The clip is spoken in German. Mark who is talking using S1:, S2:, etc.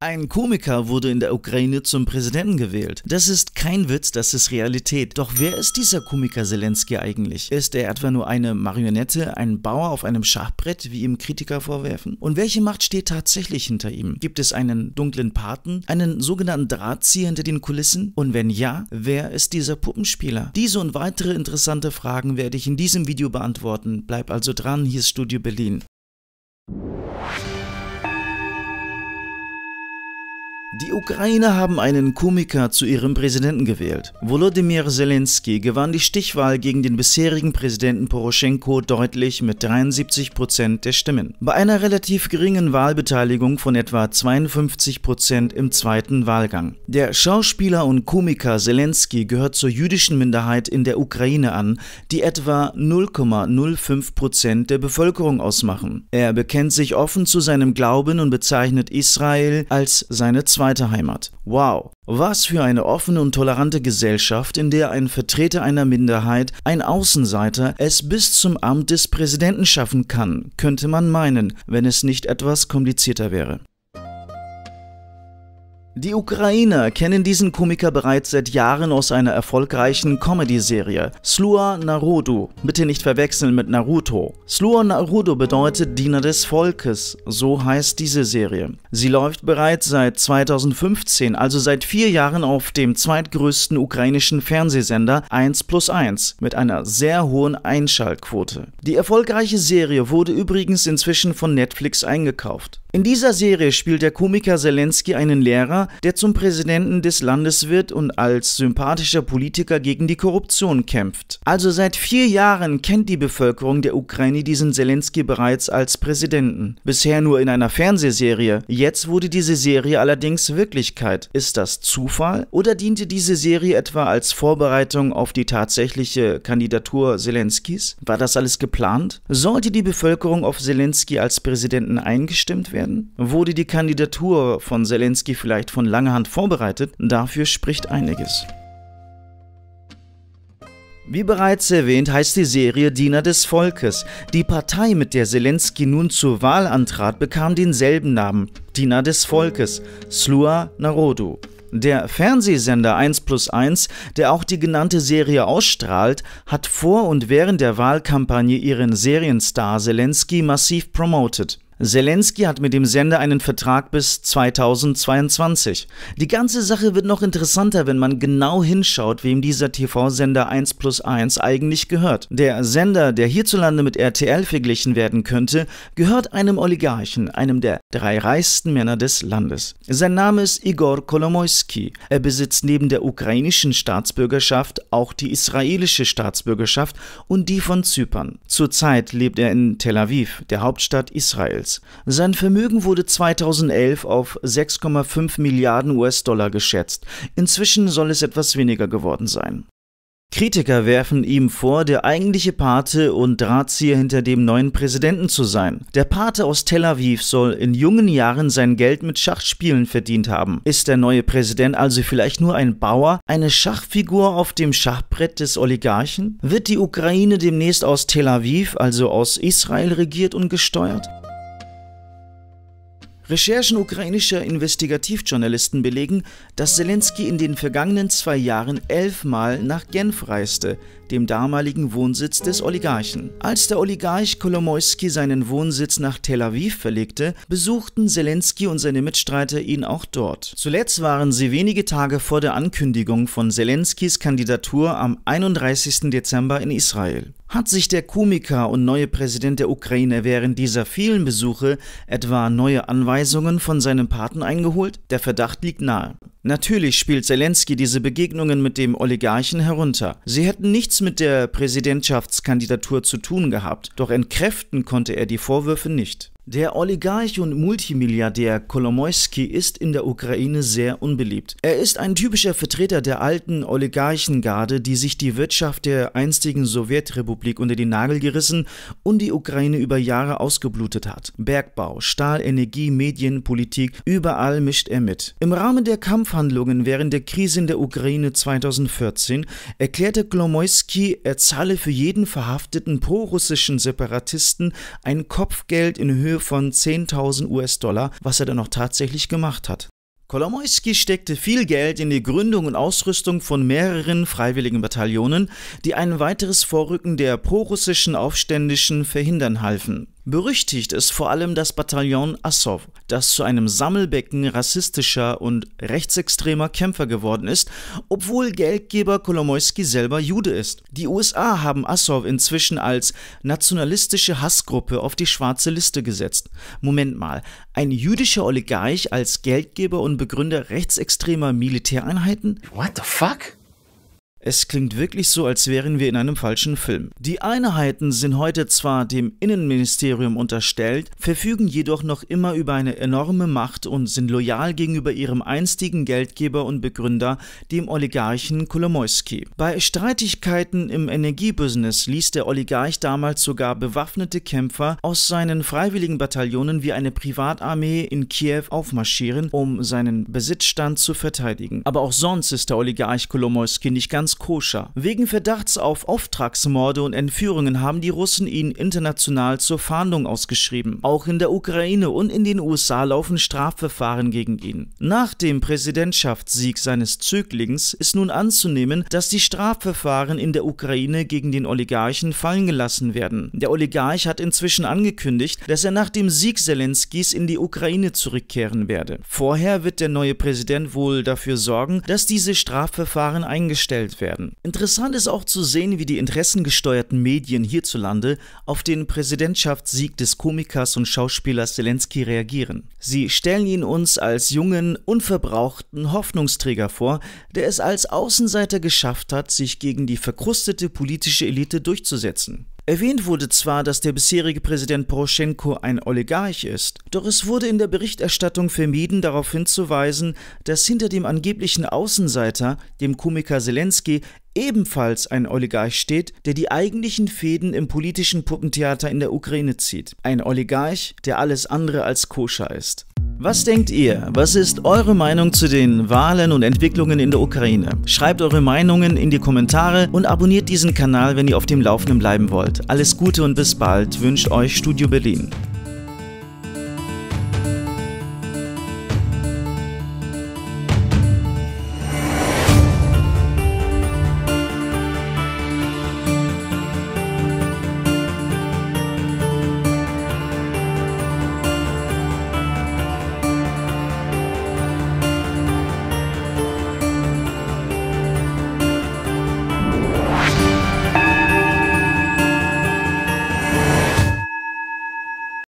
S1: Ein Komiker wurde in der Ukraine zum Präsidenten gewählt. Das ist kein Witz, das ist Realität. Doch wer ist dieser Komiker Zelensky eigentlich? Ist er etwa nur eine Marionette, ein Bauer auf einem Schachbrett, wie ihm Kritiker vorwerfen? Und welche Macht steht tatsächlich hinter ihm? Gibt es einen dunklen Paten, einen sogenannten Drahtzieher hinter den Kulissen? Und wenn ja, wer ist dieser Puppenspieler? Diese und weitere interessante Fragen werde ich in diesem Video beantworten. Bleib also dran, hier ist Studio Berlin. Die Ukraine haben einen Komiker zu ihrem Präsidenten gewählt. Volodymyr Zelensky gewann die Stichwahl gegen den bisherigen Präsidenten Poroschenko deutlich mit 73 der Stimmen. Bei einer relativ geringen Wahlbeteiligung von etwa 52 im zweiten Wahlgang. Der Schauspieler und Komiker Zelensky gehört zur jüdischen Minderheit in der Ukraine an, die etwa 0,05 der Bevölkerung ausmachen. Er bekennt sich offen zu seinem Glauben und bezeichnet Israel als seine zweite zweite Heimat. Wow, was für eine offene und tolerante Gesellschaft, in der ein Vertreter einer Minderheit, ein Außenseiter, es bis zum Amt des Präsidenten schaffen kann, könnte man meinen, wenn es nicht etwas komplizierter wäre. Die Ukrainer kennen diesen Komiker bereits seit Jahren aus einer erfolgreichen Comedy-Serie, Slua Narodu, bitte nicht verwechseln mit Naruto. Slua Narodu bedeutet Diener des Volkes, so heißt diese Serie. Sie läuft bereits seit 2015, also seit vier Jahren auf dem zweitgrößten ukrainischen Fernsehsender 1 plus 1 mit einer sehr hohen Einschaltquote. Die erfolgreiche Serie wurde übrigens inzwischen von Netflix eingekauft. In dieser Serie spielt der Komiker Zelensky einen Lehrer, der zum Präsidenten des Landes wird und als sympathischer Politiker gegen die Korruption kämpft. Also seit vier Jahren kennt die Bevölkerung der Ukraine diesen Zelensky bereits als Präsidenten. Bisher nur in einer Fernsehserie. Jetzt wurde diese Serie allerdings Wirklichkeit. Ist das Zufall oder diente diese Serie etwa als Vorbereitung auf die tatsächliche Kandidatur Zelenskys? War das alles geplant? Sollte die Bevölkerung auf Zelensky als Präsidenten eingestimmt werden? werden. Wurde die Kandidatur von Zelensky vielleicht von langer Hand vorbereitet? Dafür spricht einiges. Wie bereits erwähnt, heißt die Serie Diener des Volkes. Die Partei, mit der Zelensky nun zur Wahl antrat, bekam denselben Namen, Diener des Volkes, Slua Narodu. Der Fernsehsender 1 plus 1, der auch die genannte Serie ausstrahlt, hat vor und während der Wahlkampagne ihren Serienstar Zelensky massiv promotet. Zelensky hat mit dem Sender einen Vertrag bis 2022. Die ganze Sache wird noch interessanter, wenn man genau hinschaut, wem dieser TV-Sender 1 plus 1 eigentlich gehört. Der Sender, der hierzulande mit RTL verglichen werden könnte, gehört einem Oligarchen, einem der drei reichsten Männer des Landes. Sein Name ist Igor Kolomoisky. Er besitzt neben der ukrainischen Staatsbürgerschaft auch die israelische Staatsbürgerschaft und die von Zypern. Zurzeit lebt er in Tel Aviv, der Hauptstadt Israels. Hotels. Sein Vermögen wurde 2011 auf 6,5 Milliarden US-Dollar geschätzt. Inzwischen soll es etwas weniger geworden sein. Kritiker werfen ihm vor, der eigentliche Pate und Drahtzieher hinter dem neuen Präsidenten zu sein. Der Pate aus Tel Aviv soll in jungen Jahren sein Geld mit Schachspielen verdient haben. Ist der neue Präsident also vielleicht nur ein Bauer, eine Schachfigur auf dem Schachbrett des Oligarchen? Wird die Ukraine demnächst aus Tel Aviv, also aus Israel, regiert und gesteuert? Recherchen ukrainischer Investigativjournalisten belegen, dass Zelensky in den vergangenen zwei Jahren elfmal nach Genf reiste, dem damaligen Wohnsitz des Oligarchen. Als der Oligarch Kolomoisky seinen Wohnsitz nach Tel Aviv verlegte, besuchten Zelensky und seine Mitstreiter ihn auch dort. Zuletzt waren sie wenige Tage vor der Ankündigung von Zelenskys Kandidatur am 31. Dezember in Israel. Hat sich der Komiker und neue Präsident der Ukraine während dieser vielen Besuche etwa neue Anweisungen von seinem Paten eingeholt? Der Verdacht liegt nahe. Natürlich spielt Zelensky diese Begegnungen mit dem Oligarchen herunter. Sie hätten nichts mit der Präsidentschaftskandidatur zu tun gehabt, doch entkräften konnte er die Vorwürfe nicht. Der Oligarch und Multimilliardär Kolomoisky ist in der Ukraine sehr unbeliebt. Er ist ein typischer Vertreter der alten Oligarchengarde, die sich die Wirtschaft der einstigen Sowjetrepublik unter den Nagel gerissen und die Ukraine über Jahre ausgeblutet hat. Bergbau, Stahl, Energie, Medien, Politik, überall mischt er mit. Im Rahmen der Kampfhandlungen während der Krise in der Ukraine 2014 erklärte Kolomoisky, er zahle für jeden verhafteten prorussischen Separatisten ein Kopfgeld in Höhe von 10.000 US-Dollar, was er dann auch tatsächlich gemacht hat. Kolomoisky steckte viel Geld in die Gründung und Ausrüstung von mehreren freiwilligen Bataillonen, die ein weiteres Vorrücken der prorussischen Aufständischen verhindern halfen. Berüchtigt ist vor allem das Bataillon Assow, das zu einem Sammelbecken rassistischer und rechtsextremer Kämpfer geworden ist, obwohl Geldgeber Kolomoisky selber Jude ist. Die USA haben Assow inzwischen als nationalistische Hassgruppe auf die schwarze Liste gesetzt. Moment mal, ein jüdischer Oligarch als Geldgeber und Begründer rechtsextremer Militäreinheiten? What the fuck? Es klingt wirklich so, als wären wir in einem falschen Film. Die Einheiten sind heute zwar dem Innenministerium unterstellt, verfügen jedoch noch immer über eine enorme Macht und sind loyal gegenüber ihrem einstigen Geldgeber und Begründer, dem Oligarchen Kolomoisky. Bei Streitigkeiten im Energiebusiness ließ der Oligarch damals sogar bewaffnete Kämpfer aus seinen freiwilligen Bataillonen wie eine Privatarmee in Kiew aufmarschieren, um seinen Besitzstand zu verteidigen. Aber auch sonst ist der Oligarch Kolomoisky nicht ganz koscher. Wegen Verdachts auf Auftragsmorde und Entführungen haben die Russen ihn international zur Fahndung ausgeschrieben. Auch in der Ukraine und in den USA laufen Strafverfahren gegen ihn. Nach dem Präsidentschaftssieg seines Zöglings ist nun anzunehmen, dass die Strafverfahren in der Ukraine gegen den Oligarchen fallen gelassen werden. Der Oligarch hat inzwischen angekündigt, dass er nach dem Sieg Zelenskis in die Ukraine zurückkehren werde. Vorher wird der neue Präsident wohl dafür sorgen, dass diese Strafverfahren eingestellt werden werden. Interessant ist auch zu sehen, wie die interessengesteuerten Medien hierzulande auf den Präsidentschaftssieg des Komikers und Schauspielers Zelensky reagieren. Sie stellen ihn uns als jungen, unverbrauchten Hoffnungsträger vor, der es als Außenseiter geschafft hat, sich gegen die verkrustete politische Elite durchzusetzen. Erwähnt wurde zwar, dass der bisherige Präsident Poroschenko ein Oligarch ist, doch es wurde in der Berichterstattung vermieden, darauf hinzuweisen, dass hinter dem angeblichen Außenseiter, dem Komiker Zelensky, ebenfalls ein Oligarch steht, der die eigentlichen Fäden im politischen Puppentheater in der Ukraine zieht. Ein Oligarch, der alles andere als koscher ist. Was denkt ihr? Was ist eure Meinung zu den Wahlen und Entwicklungen in der Ukraine? Schreibt eure Meinungen in die Kommentare und abonniert diesen Kanal, wenn ihr auf dem Laufenden bleiben wollt. Alles Gute und bis bald, wünscht euch Studio Berlin.